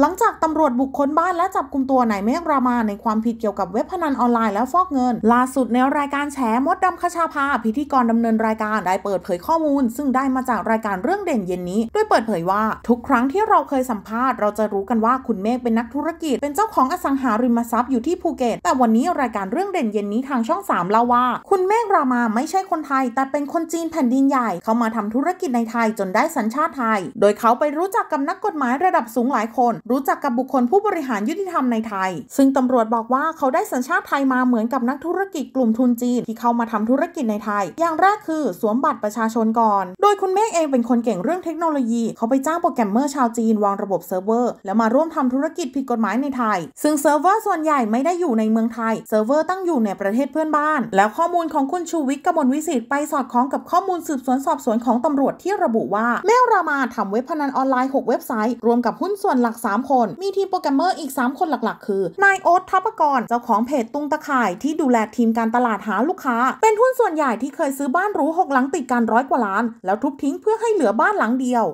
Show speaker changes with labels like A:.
A: หลังจากตำรวจบุกค้นบ้านและจับกลุ่มตัวนายเมฆรามาในความผิดเกี่ยวกับเว็บพนันออนไลน์และฟอกเงิน ล่าสุดในรายการแฉมดดำคชาภาพิธีกรดำเนินรายการได้เปิดเผยข้อมูล ซึ่งได้มาจากรายการเรื่องเด่นเย็นนี้ ด้วยเปิดเผยว่า ทุกครั้งที่เราเคยสัมภาษณ์เราจะรู้กันว่าคุณเมฆเป็นนักธุรกิจ เป็นเจ้าของอสังหาริมทรัพย์อยู่ที่ภูเก็ตแต่วันนี้รายการเรื่องเด่นเย็นนี้ทางช่อง3เล่าว่า คุณเมฆรามาไม่ใช่คนไทย แต่เป็นคนจีนแผ่นดินใหญ่เขามาทำธุรกิจในไทยจนได้สัญชาติไทย โดยเขาไปรู้จักกับนักกฎหมายระดับสูงหลายคนรู้จักกับบุคคลผู้บริหารยุติธรรมในไทย ซึ่งตำรวจบอกว่าเขาได้สัญชาติไทยมาเหมือนกับนักธุรกิจกลุ่มทุนจีน ที่เข้ามาทำธุรกิจในไทย อย่างแรกคือสวมบัตรประชาชนก่อน โดยคุณเมฆเองเป็นคนเก่งเรื่องเทคโนโลยี เขาไปจ้างโปรแกรมเมอร์ชาวจีนวางระบบเซิร์ฟเวอร์ แล้วมาร่วมทำธุรกิจผิดกฎหมายในไทย ซึ่งเซิร์ฟเวอร์ส่วนใหญ่ไม่ได้อยู่ในเมืองไทย เซิร์ฟเวอร์ตั้งอยู่ในประเทศเพื่อนบ้าน แล้วข้อมูลของคุณชูวิทย์กมลวิสิทธิ์ไปสอดคล้องกับข้อมูลสืบสวนสอบสวนของตำรวจที่ระบุว่าแม่รามาทำเว็บพนันออนไลน์6เว็บไซต์รวมกับหุ้นส่วนหลัก3คนมีทีมโปรแกรมเมอร์อีก 3 คนหลักๆ คือ นายโอ๊ตทัพกรเจ้าของเพจตุงตะข่ายที่ดูแลทีมการตลาดหาลูกค้า เป็นหุ้นส่วนใหญ่ที่เคยซื้อบ้านหรูหกหลังติดกันร้อยกว่าล้าน แล้วทุบทิ้งเพื่อให้เหลือบ้านหลังเดียว